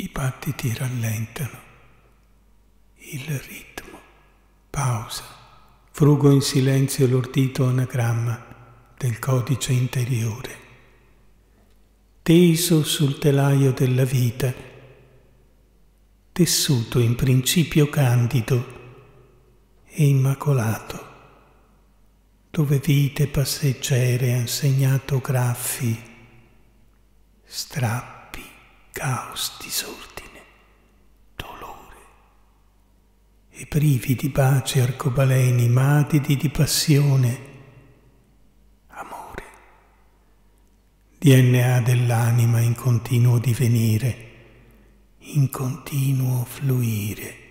i battiti rallentano, il ritmo pausa, frugo in silenzio l'ordito anagramma del codice interiore. Teso sul telaio della vita, tessuto in principio candido e immacolato, dove vite passeggere han segnato graffi, strappi, caos, disordine, dolore. E privi di pace arcobaleni, madidi di passione, amore, DNA dell'anima in continuo divenire, in continuo fluire.